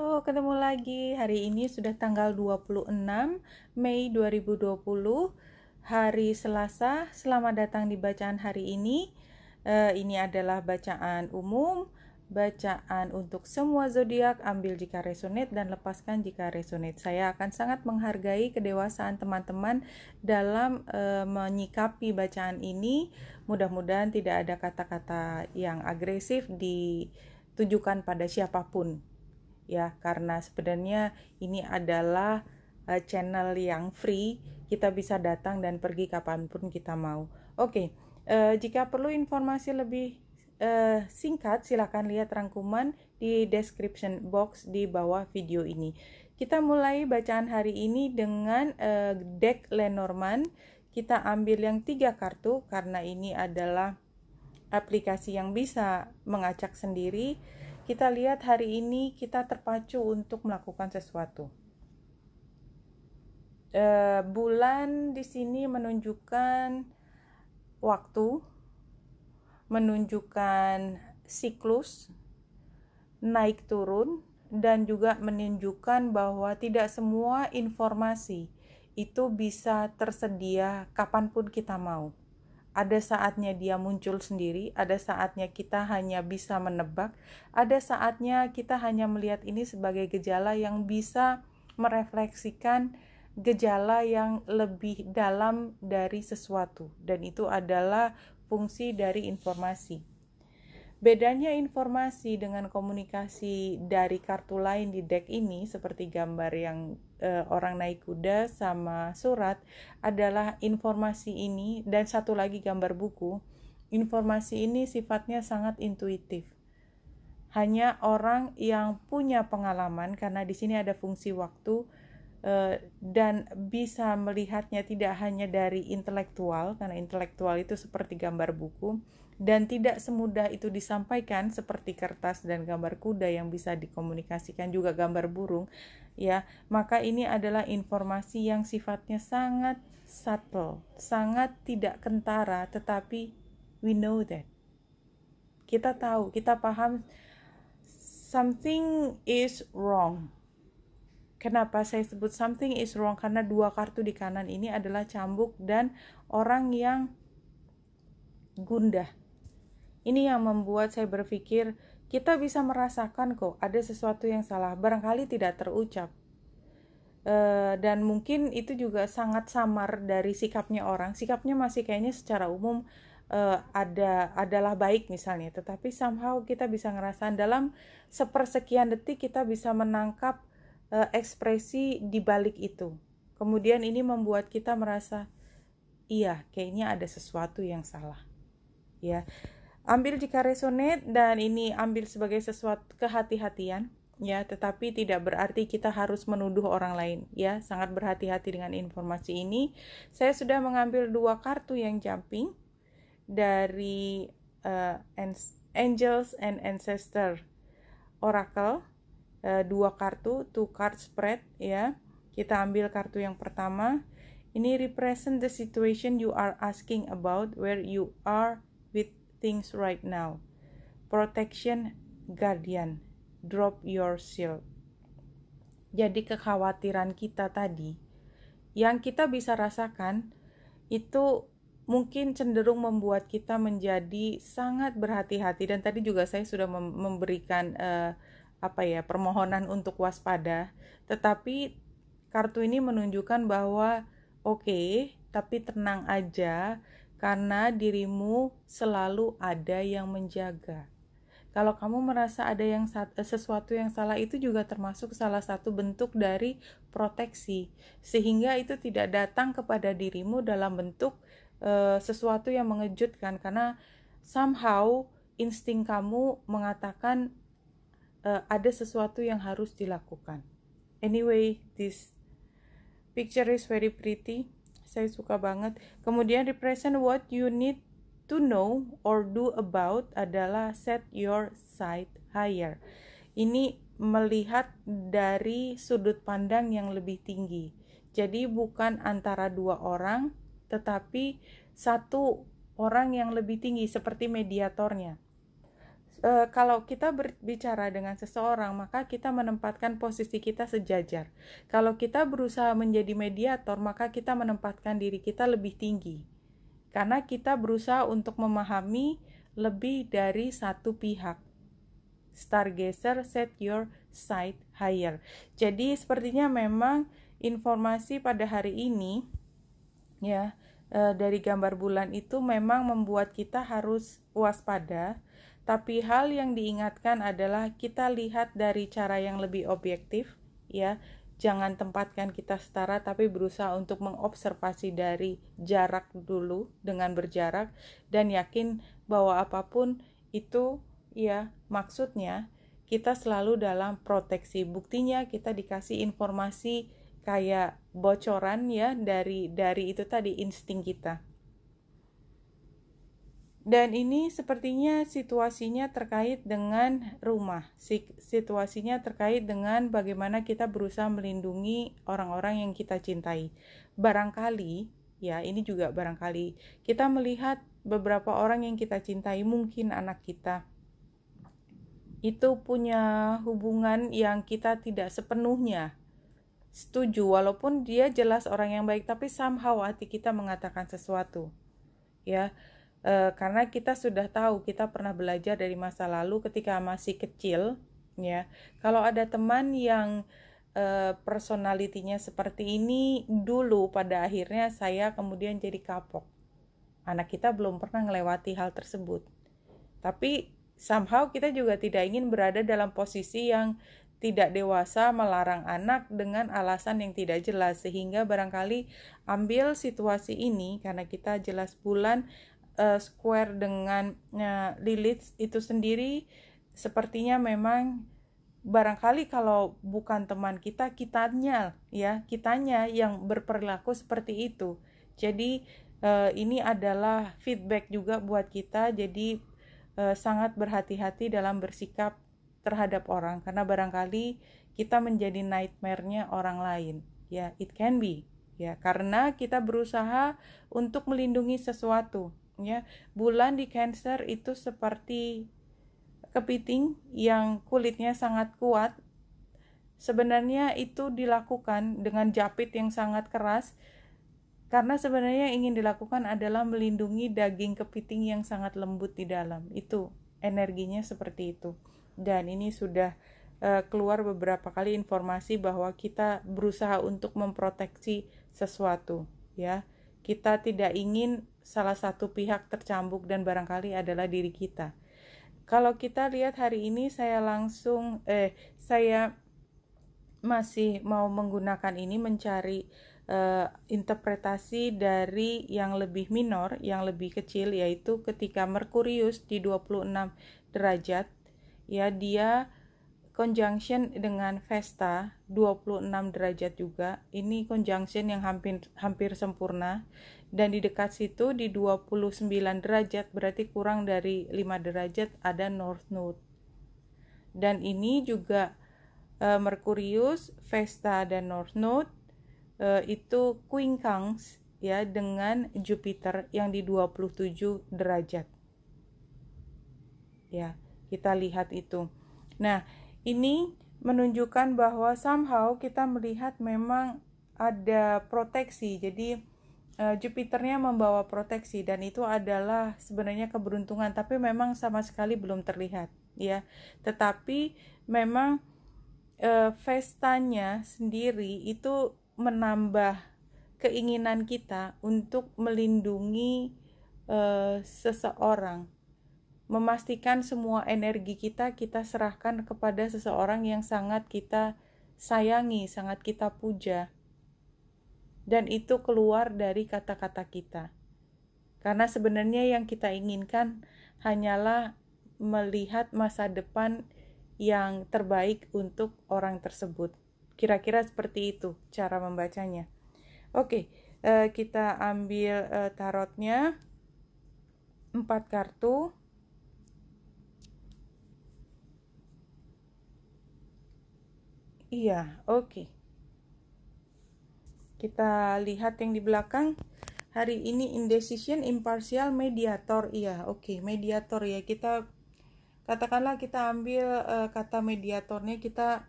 Halo, ketemu lagi. Hari ini sudah tanggal 26 Mei 2020, hari Selasa. Selamat datang di bacaan hari ini. Uh, ini adalah bacaan umum, bacaan untuk semua zodiak, ambil jika resonate dan lepaskan jika resonate. Saya akan sangat menghargai kedewasaan teman-teman dalam uh, menyikapi bacaan ini. Mudah-mudahan tidak ada kata-kata yang agresif ditujukan pada siapapun ya karena sebenarnya ini adalah uh, channel yang free kita bisa datang dan pergi kapanpun kita mau oke okay, uh, eh, jika perlu informasi lebih uh, singkat silahkan lihat rangkuman di description box di bawah video ini kita mulai bacaan hari ini dengan uh, deck Lenormand kita ambil yang tiga kartu karena ini adalah aplikasi yang bisa mengacak sendiri kita lihat hari ini kita terpacu untuk melakukan sesuatu. E, bulan di sini menunjukkan waktu, menunjukkan siklus naik turun dan juga menunjukkan bahwa tidak semua informasi itu bisa tersedia kapanpun kita mau ada saatnya dia muncul sendiri, ada saatnya kita hanya bisa menebak, ada saatnya kita hanya melihat ini sebagai gejala yang bisa merefleksikan gejala yang lebih dalam dari sesuatu, dan itu adalah fungsi dari informasi. Bedanya informasi dengan komunikasi dari kartu lain di deck ini seperti gambar yang e, orang naik kuda sama surat adalah informasi ini dan satu lagi gambar buku. Informasi ini sifatnya sangat intuitif. Hanya orang yang punya pengalaman karena di sini ada fungsi waktu Eh, dan bisa melihatnya tidak hanya dari intelektual karena intelektual itu seperti gambar buku dan tidak semudah itu disampaikan seperti kertas dan gambar kuda yang bisa dikomunikasikan juga gambar burung ya maka ini adalah informasi yang sifatnya sangat subtle sangat tidak kentara tetapi we know that kita tahu kita paham something is wrong Kenapa saya sebut something is wrong? Karena dua kartu di kanan ini adalah cambuk dan orang yang gundah. Ini yang membuat saya berpikir kita bisa merasakan kok ada sesuatu yang salah, barangkali tidak terucap. E, dan mungkin itu juga sangat samar dari sikapnya orang. Sikapnya masih kayaknya secara umum e, ada adalah baik misalnya tetapi somehow kita bisa ngerasain dalam sepersekian detik kita bisa menangkap Eh, ekspresi di balik itu. Kemudian ini membuat kita merasa iya, kayaknya ada sesuatu yang salah. Ya. Ambil jika resonate dan ini ambil sebagai sesuatu kehati-hatian ya, tetapi tidak berarti kita harus menuduh orang lain ya. Sangat berhati-hati dengan informasi ini. Saya sudah mengambil dua kartu yang jumping dari uh, Angels and Ancestor Oracle Eh, dua kartu two card spread ya kita ambil kartu yang pertama ini represent the situation you are asking about where you are with things right now protection guardian drop your shield jadi kekhawatiran kita tadi yang kita bisa rasakan itu mungkin cenderung membuat kita menjadi sangat berhati-hati dan tadi juga saya sudah memberikan uh, apa ya permohonan untuk waspada tetapi kartu ini menunjukkan bahwa oke okay, tapi tenang aja karena dirimu selalu ada yang menjaga kalau kamu merasa ada yang eh, sesuatu yang salah itu juga termasuk salah satu bentuk dari proteksi sehingga itu tidak datang kepada dirimu dalam bentuk e, sesuatu yang mengejutkan karena somehow insting kamu mengatakan uh, ada sesuatu yang harus dilakukan. Anyway, this picture is very pretty. Saya suka banget. Kemudian represent what you need to know or do about adalah set your sight higher. Ini melihat dari sudut pandang yang lebih tinggi. Jadi bukan antara dua orang, tetapi satu orang yang lebih tinggi seperti mediatornya e, kalau kita berbicara dengan seseorang, maka kita menempatkan posisi kita sejajar. Kalau kita berusaha menjadi mediator, maka kita menempatkan diri kita lebih tinggi. Karena kita berusaha untuk memahami lebih dari satu pihak. Stargazer set your sight higher. Jadi sepertinya memang informasi pada hari ini ya eh, dari gambar bulan itu memang membuat kita harus waspada tapi hal yang diingatkan adalah kita lihat dari cara yang lebih objektif, ya. Jangan tempatkan kita setara tapi berusaha untuk mengobservasi dari jarak dulu dengan berjarak dan yakin bahwa apapun itu ya maksudnya kita selalu dalam proteksi. Buktinya kita dikasih informasi kayak bocoran ya dari dari itu tadi insting kita. Dan ini sepertinya situasinya terkait dengan rumah. Situasinya terkait dengan bagaimana kita berusaha melindungi orang-orang yang kita cintai. Barangkali, ya, ini juga barangkali kita melihat beberapa orang yang kita cintai, mungkin anak kita itu punya hubungan yang kita tidak sepenuhnya setuju walaupun dia jelas orang yang baik tapi somehow hati kita mengatakan sesuatu ya e, karena kita sudah tahu kita pernah belajar dari masa lalu ketika masih kecil ya kalau ada teman yang e, personalitinya seperti ini dulu pada akhirnya saya kemudian jadi kapok anak kita belum pernah melewati hal tersebut tapi somehow kita juga tidak ingin berada dalam posisi yang tidak dewasa melarang anak dengan alasan yang tidak jelas sehingga barangkali ambil situasi ini karena kita jelas bulan uh, square dengan uh, Lilith itu sendiri sepertinya memang barangkali kalau bukan teman kita kitanya ya kitanya yang berperilaku seperti itu jadi uh, ini adalah feedback juga buat kita jadi uh, sangat berhati-hati dalam bersikap terhadap orang karena barangkali kita menjadi nightmare-nya orang lain ya it can be ya karena kita berusaha untuk melindungi sesuatu ya bulan di Cancer itu seperti kepiting yang kulitnya sangat kuat sebenarnya itu dilakukan dengan japit yang sangat keras karena sebenarnya yang ingin dilakukan adalah melindungi daging kepiting yang sangat lembut di dalam itu energinya seperti itu dan ini sudah eh, keluar beberapa kali informasi bahwa kita berusaha untuk memproteksi sesuatu ya kita tidak ingin salah satu pihak tercambuk dan barangkali adalah diri kita. Kalau kita lihat hari ini saya langsung eh saya masih mau menggunakan ini mencari eh, interpretasi dari yang lebih minor, yang lebih kecil yaitu ketika Merkurius di 26 derajat ya dia conjunction dengan Vesta 26 derajat juga. Ini conjunction yang hampir hampir sempurna dan di dekat situ di 29 derajat berarti kurang dari 5 derajat ada north node. Dan ini juga e, Merkurius, Vesta dan north node e, itu quincunx ya dengan Jupiter yang di 27 derajat. Ya, kita lihat itu. Nah, ini menunjukkan bahwa somehow kita melihat memang ada proteksi. Jadi uh, Jupiternya membawa proteksi dan itu adalah sebenarnya keberuntungan tapi memang sama sekali belum terlihat ya. Tetapi memang uh, eh, festanya sendiri itu menambah keinginan kita untuk melindungi uh, seseorang memastikan semua energi kita kita serahkan kepada seseorang yang sangat kita sayangi, sangat kita puja. Dan itu keluar dari kata-kata kita. Karena sebenarnya yang kita inginkan hanyalah melihat masa depan yang terbaik untuk orang tersebut. Kira-kira seperti itu cara membacanya. Oke, eh, kita ambil eh, tarotnya. Empat kartu Iya, oke. Kita lihat yang di belakang. Hari ini indecision, impartial, mediator. Iya, oke, mediator ya. Kita katakanlah kita ambil uh, kata mediatornya kita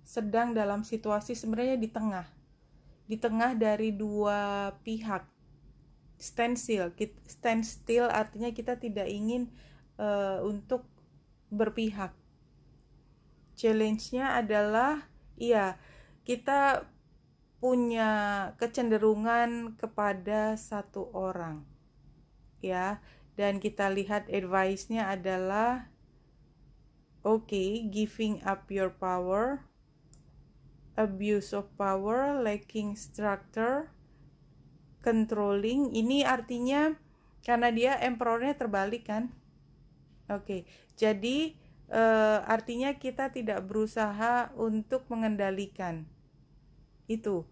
sedang dalam situasi sebenarnya di tengah. Di tengah dari dua pihak. Standstill, standstill artinya kita tidak ingin uh, untuk berpihak. Challenge-nya adalah Iya, kita punya kecenderungan kepada satu orang. Ya, dan kita lihat advice-nya adalah oke, okay, giving up your power, abuse of power, lacking structure, controlling. Ini artinya karena dia emperornya terbalik kan? Oke, okay, jadi e, artinya kita tidak berusaha untuk mengendalikan itu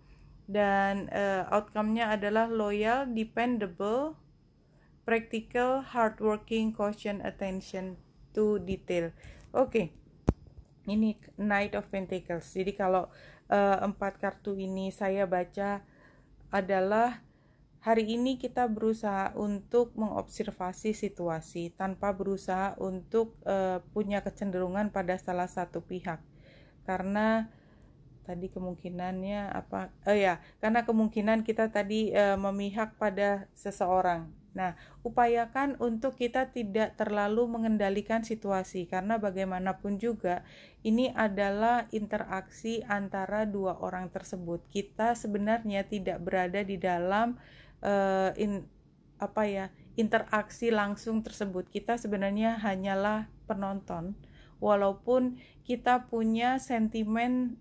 dan e, outcome-nya adalah loyal, dependable, practical, hardworking, caution, attention to detail. Oke, okay. ini Knight of Pentacles. Jadi kalau e, empat kartu ini saya baca adalah Hari ini kita berusaha untuk mengobservasi situasi tanpa berusaha untuk uh, punya kecenderungan pada salah satu pihak. Karena tadi kemungkinannya apa? Oh ya, karena kemungkinan kita tadi e, memihak pada seseorang. Nah, upayakan untuk kita tidak terlalu mengendalikan situasi karena bagaimanapun juga ini adalah interaksi antara dua orang tersebut. Kita sebenarnya tidak berada di dalam uh, in apa ya interaksi langsung tersebut kita sebenarnya hanyalah penonton walaupun kita punya sentimen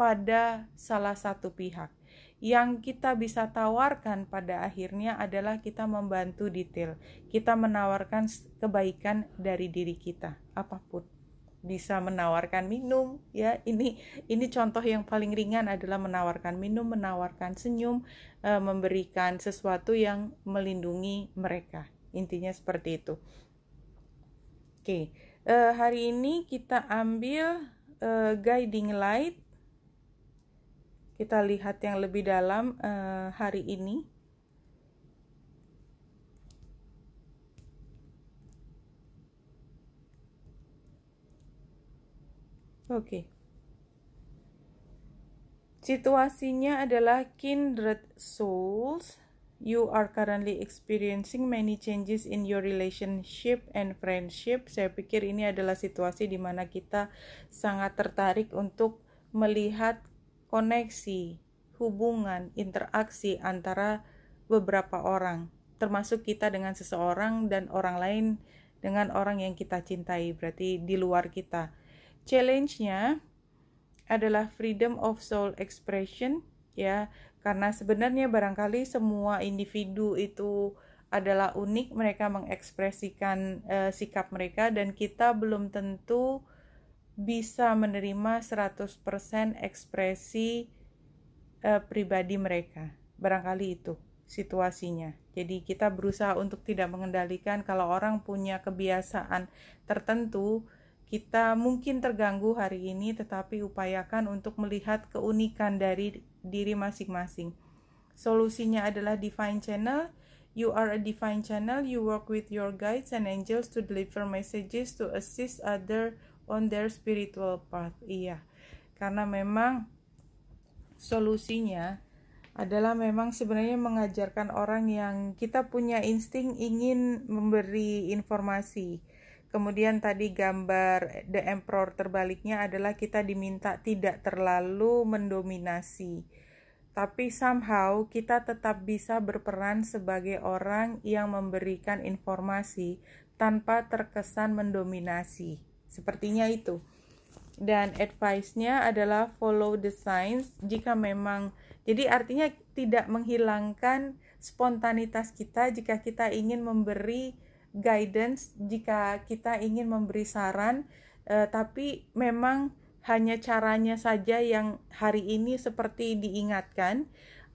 pada salah satu pihak yang kita bisa tawarkan pada akhirnya adalah kita membantu detail kita menawarkan kebaikan dari diri kita apapun bisa menawarkan minum ya ini ini contoh yang paling ringan adalah menawarkan minum menawarkan senyum e, memberikan sesuatu yang melindungi mereka intinya seperti itu oke e, hari ini kita ambil e, guiding light kita lihat yang lebih dalam e, hari ini Oke. Okay. Situasinya adalah kindred souls. You are currently experiencing many changes in your relationship and friendship. Saya pikir ini adalah situasi di mana kita sangat tertarik untuk melihat koneksi, hubungan, interaksi antara beberapa orang, termasuk kita dengan seseorang dan orang lain dengan orang yang kita cintai, berarti di luar kita. Challenge-nya adalah freedom of soul expression ya karena sebenarnya barangkali semua individu itu adalah unik mereka mengekspresikan uh, sikap mereka dan kita belum tentu bisa menerima 100% ekspresi uh, pribadi mereka barangkali itu situasinya jadi kita berusaha untuk tidak mengendalikan kalau orang punya kebiasaan tertentu kita mungkin terganggu hari ini, tetapi upayakan untuk melihat keunikan dari diri masing-masing. Solusinya adalah divine channel. You are a divine channel. You work with your guides and angels to deliver messages to assist other on their spiritual path. Iya. Karena memang solusinya adalah memang sebenarnya mengajarkan orang yang kita punya insting ingin memberi informasi Kemudian tadi gambar eh, The Emperor terbaliknya adalah kita diminta tidak terlalu mendominasi. Tapi somehow kita tetap bisa berperan sebagai orang yang memberikan informasi tanpa terkesan mendominasi. Sepertinya itu. Dan advice-nya adalah follow the signs jika memang jadi artinya tidak menghilangkan spontanitas kita jika kita ingin memberi guidance jika kita ingin memberi saran eh, tapi memang hanya caranya saja yang hari ini seperti diingatkan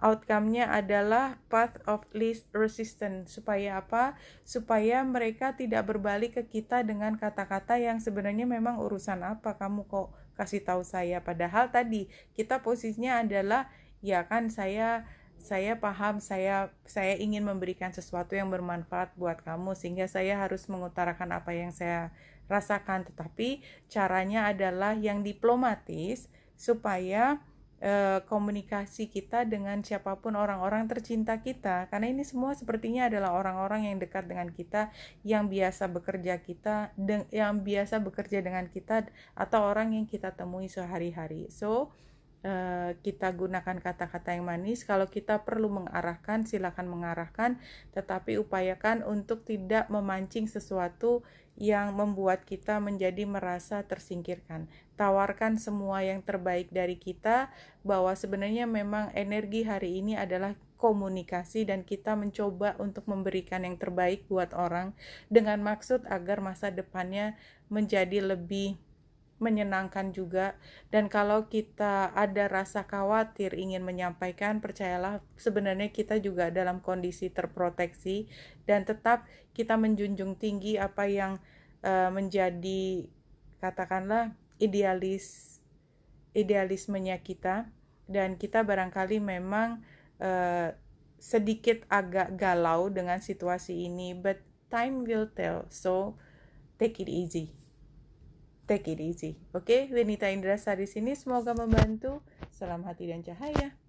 outcome-nya adalah path of least resistance. Supaya apa? Supaya mereka tidak berbalik ke kita dengan kata-kata yang sebenarnya memang urusan apa kamu kok kasih tahu saya. Padahal tadi kita posisinya adalah ya kan saya saya paham saya saya ingin memberikan sesuatu yang bermanfaat buat kamu sehingga saya harus mengutarakan apa yang saya rasakan tetapi caranya adalah yang diplomatis supaya e, komunikasi kita dengan siapapun orang-orang tercinta kita karena ini semua sepertinya adalah orang-orang yang dekat dengan kita yang biasa bekerja kita yang biasa bekerja dengan kita atau orang yang kita temui sehari-hari so Eh, kita gunakan kata-kata yang manis. Kalau kita perlu mengarahkan, silakan mengarahkan, tetapi upayakan untuk tidak memancing sesuatu yang membuat kita menjadi merasa tersingkirkan. Tawarkan semua yang terbaik dari kita, bahwa sebenarnya memang energi hari ini adalah komunikasi, dan kita mencoba untuk memberikan yang terbaik buat orang dengan maksud agar masa depannya menjadi lebih menyenangkan juga. Dan kalau kita ada rasa khawatir ingin menyampaikan, percayalah sebenarnya kita juga dalam kondisi terproteksi dan tetap kita menjunjung tinggi apa yang uh, menjadi katakanlah idealis idealismenya kita dan kita barangkali memang uh, sedikit agak galau dengan situasi ini but time will tell so take it easy Take it easy. Oke, okay? Wenita Indra Sari sini semoga membantu. Salam hati dan cahaya.